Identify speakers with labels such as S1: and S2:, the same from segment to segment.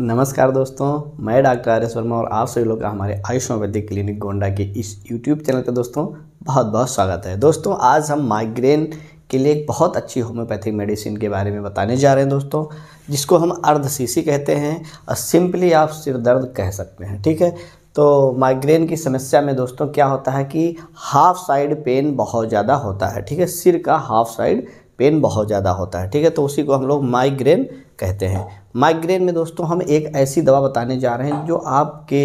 S1: नमस्कार दोस्तों मैं डॉक्टर एस वर्मा और आप सभी लोग का हमारे आयुष क्लिनिक गोंडा के इस यूट्यूब चैनल पर दोस्तों बहुत बहुत स्वागत है दोस्तों आज हम माइग्रेन के लिए एक बहुत अच्छी होम्योपैथिक मेडिसिन के बारे में बताने जा रहे हैं दोस्तों जिसको हम अर्ध सीसी कहते हैं और सिंपली आप सिर दर्द कह सकते हैं ठीक है तो माइग्रेन की समस्या में दोस्तों क्या होता है कि हाफ साइड पेन बहुत ज़्यादा होता है ठीक है सिर का हाफ साइड पेन बहुत ज़्यादा होता है ठीक है तो उसी को हम लोग माइग्रेन कहते हैं माइग्रेन में दोस्तों हम एक ऐसी दवा बताने जा रहे हैं जो आपके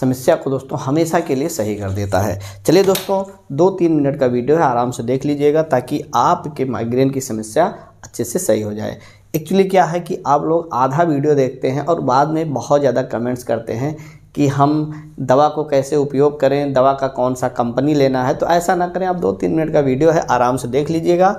S1: समस्या को दोस्तों हमेशा के लिए सही कर देता है चलिए दोस्तों दो तीन मिनट का वीडियो है आराम से देख लीजिएगा ताकि आपके माइग्रेन की समस्या अच्छे से सही हो जाए एक्चुअली क्या है कि आप लोग आधा वीडियो देखते हैं और बाद में बहुत ज़्यादा कमेंट्स करते हैं कि हम दवा को कैसे उपयोग करें दवा का कौन सा कंपनी लेना है तो ऐसा ना करें आप दो तीन मिनट का वीडियो है आराम से देख लीजिएगा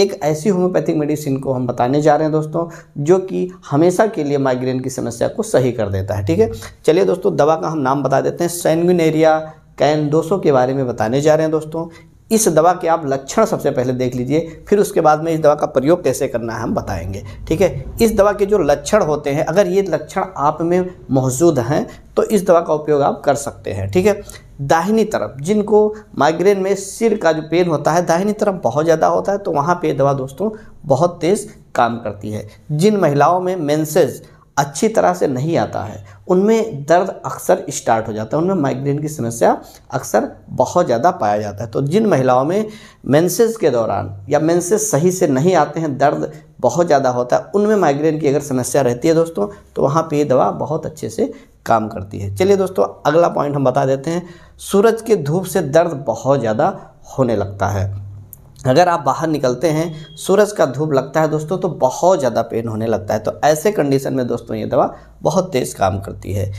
S1: एक ऐसी होम्योपैथिक मेडिसिन को हम बताने जा रहे हैं दोस्तों जो कि हमेशा के लिए माइग्रेन की समस्या को सही कर देता है ठीक है चलिए दोस्तों दवा का हम नाम बता देते हैं सैनगिन एरिया कैन 200 के बारे में बताने जा रहे हैं दोस्तों इस दवा के आप लक्षण सबसे पहले देख लीजिए फिर उसके बाद में इस दवा का प्रयोग कैसे करना है हम बताएंगे ठीक है इस दवा के जो लक्षण होते हैं अगर ये लक्षण आप में मौजूद हैं तो इस दवा का उपयोग आप कर सकते हैं ठीक है दाहिनी तरफ जिनको माइग्रेन में सिर का जो पेन होता है दाहिनी तरफ बहुत ज़्यादा होता है तो वहाँ पर दवा दोस्तों बहुत तेज़ काम करती है जिन महिलाओं में मेंसेज अच्छी तरह से नहीं आता है उनमें दर्द अक्सर स्टार्ट हो जाता है उनमें माइग्रेन की समस्या अक्सर बहुत ज़्यादा पाया जाता है तो जिन महिलाओं में मेंसेस के दौरान या मेंसेस सही से नहीं आते हैं दर्द बहुत ज़्यादा होता है उनमें माइग्रेन की अगर समस्या रहती है दोस्तों तो वहाँ पर ये दवा बहुत अच्छे से काम करती है चलिए दोस्तों अगला पॉइंट हम बता देते हैं सूरज के धूप से दर्द बहुत ज़्यादा होने लगता है अगर आप बाहर निकलते हैं सूरज का धूप लगता है दोस्तों तो बहुत ज़्यादा पेन होने लगता है तो ऐसे कंडीशन में दोस्तों ये दवा बहुत तेज़ काम करती है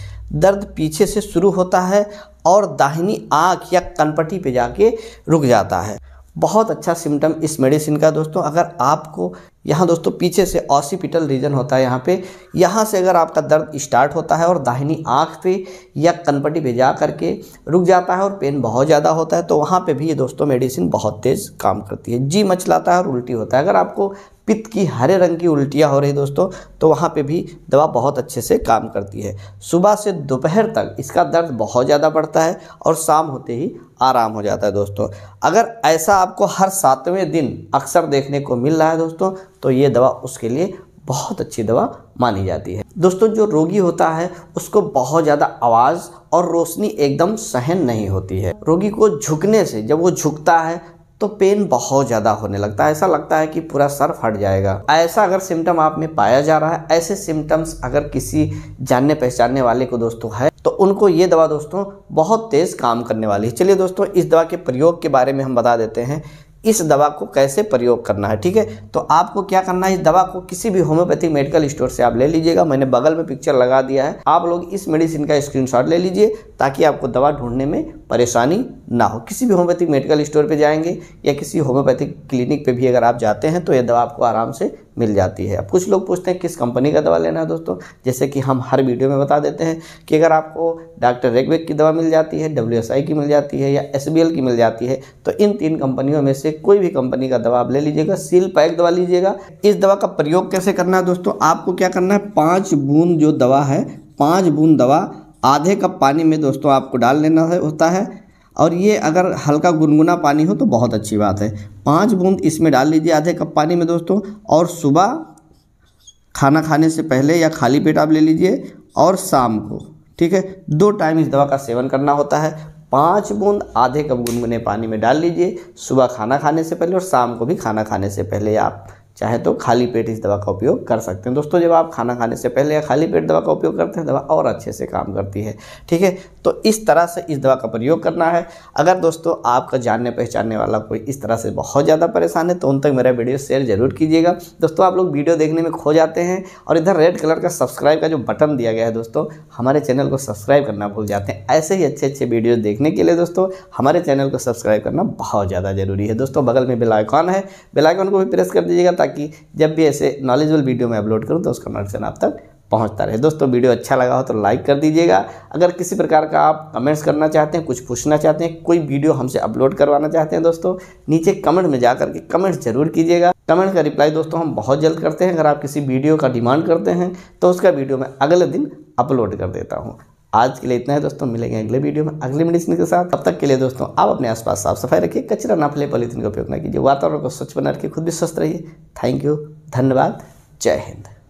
S1: दर्द पीछे से शुरू होता है और दाहिनी आँख या कनपट्टी पे जाके रुक जाता है बहुत अच्छा सिम्टम इस मेडिसिन का दोस्तों अगर आपको यहाँ दोस्तों पीछे से ऑसिपिटल रीजन होता है यहाँ पे यहाँ से अगर आपका दर्द स्टार्ट होता है और दाहिनी आँख पे या कनपट्टी पे जा करके रुक जाता है और पेन बहुत ज़्यादा होता है तो वहाँ पे भी ये दोस्तों मेडिसिन बहुत तेज़ काम करती है जी मचलाता है और उल्टी होता है अगर आपको पित्त की हरे रंग की उल्टियाँ हो रही दोस्तों तो वहाँ पर भी दवा बहुत अच्छे से काम करती है सुबह से दोपहर तक इसका दर्द बहुत ज़्यादा बढ़ता है और शाम होते ही आराम हो जाता है दोस्तों अगर ऐसा आपको हर सातवें दिन अक्सर देखने को मिल रहा है दोस्तों तो ये दवा उसके लिए बहुत अच्छी दवा मानी जाती है दोस्तों जो रोगी होता है उसको बहुत ज़्यादा आवाज़ और रोशनी एकदम सहन नहीं होती है रोगी को झुकने से जब वो झुकता है तो पेन बहुत ज़्यादा होने लगता है ऐसा लगता है कि पूरा सर फट जाएगा ऐसा अगर सिम्टम आप में पाया जा रहा है ऐसे सिम्टम्स अगर किसी जानने पहचानने वाले को दोस्तों है तो उनको ये दवा दोस्तों बहुत तेज़ काम करने वाली है चलिए दोस्तों इस दवा के प्रयोग के बारे में हम बता देते हैं इस दवा को कैसे प्रयोग करना है ठीक है तो आपको क्या करना है इस दवा को किसी भी होम्योपैथिक मेडिकल स्टोर से आप ले लीजिएगा मैंने बगल में पिक्चर लगा दिया है आप लोग इस मेडिसिन का स्क्रीनशॉट ले लीजिए ताकि आपको दवा ढूंढने में परेशानी ना हो किसी भी होम्योपैथिक मेडिकल स्टोर पे जाएंगे या किसी होम्योपैथिक क्लिनिक पे भी अगर आप जाते हैं तो यह दवा आपको आराम से मिल जाती है अब कुछ लोग पूछते हैं किस कंपनी का दवा लेना है दोस्तों जैसे कि हम हर वीडियो में बता देते हैं कि अगर आपको डॉक्टर रेगवेक की दवा मिल जाती है डब्ल्यू की मिल जाती है या एस की मिल जाती है तो इन तीन कंपनियों में से कोई भी कंपनी का दवा आप ले लीजिएगा सील पैक दवा लीजिएगा इस दवा का प्रयोग कैसे करना है दोस्तों आपको क्या करना है पाँच बूंद जो दवा है पाँच बूंद दवा आधे कप पानी में दोस्तों आपको डाल लेना होता है और ये अगर हल्का गुनगुना पानी हो तो बहुत अच्छी बात है पाँच बूंद इसमें डाल लीजिए आधे कप पानी में दोस्तों और सुबह खाना खाने से पहले या खाली पेट आप ले लीजिए और शाम को ठीक है दो टाइम इस दवा का सेवन करना होता है पाँच बूंद आधे कप गुनगुने पानी में डाल लीजिए सुबह खाना खाने से पहले और शाम को भी खाना खाने से पहले आप चाहे तो खाली पेट इस दवा का उपयोग कर सकते हैं दोस्तों जब आप खाना खाने से पहले या खाली पेट दवा का उपयोग करते हैं दवा और अच्छे से काम करती है ठीक है तो इस तरह से इस दवा का प्रयोग करना है अगर दोस्तों आपका जानने पहचानने वाला कोई इस तरह से बहुत ज़्यादा परेशान है तो उन तक मेरा वीडियो शेयर जरूर कीजिएगा दोस्तों आप लोग वीडियो देखने में खो जाते हैं और इधर रेड कलर का सब्सक्राइब का जो बटन दिया गया है दोस्तों हमारे चैनल को सब्सक्राइब करना भूल जाते हैं ऐसे ही अच्छे अच्छे वीडियो देखने के लिए दोस्तों हमारे चैनल को सब्सक्राइब करना बहुत ज़्यादा ज़रूरी है दोस्तों बगल में बेलाइकॉन है बेलाइकॉन को भी प्रेस कर दीजिएगा ताकि जब भी ऐसे नॉलेजबल वीडियो मैं अपलोड करूँ तो उसका नोटिफिकेशन आप तक पहुंचता रहे दोस्तों वीडियो अच्छा लगा हो तो लाइक कर दीजिएगा अगर किसी प्रकार का आप कमेंट्स करना चाहते हैं कुछ पूछना चाहते हैं कोई वीडियो हमसे अपलोड करवाना चाहते हैं दोस्तों नीचे कमेंट में जाकर के कमेंट जरूर कीजिएगा कमेंट का रिप्लाई दोस्तों हम बहुत जल्द करते हैं अगर आप किसी वीडियो का डिमांड करते हैं तो उसका वीडियो मैं अगले दिन अपलोड कर देता हूँ आज के लिए इतना है दोस्तों मिलेंगे अगले वीडियो में अगले मेडिसिन के साथ तब तक के लिए दोस्तों आप अपने आसपास साफ सफाई रखिए कचरा ना फैले पॉलीथिन का उपयोग ना कीजिए वातावरण को स्वच्छ बना रखिए खुद भी स्वस्थ रहिए थैंक यू धन्यवाद जय हिंद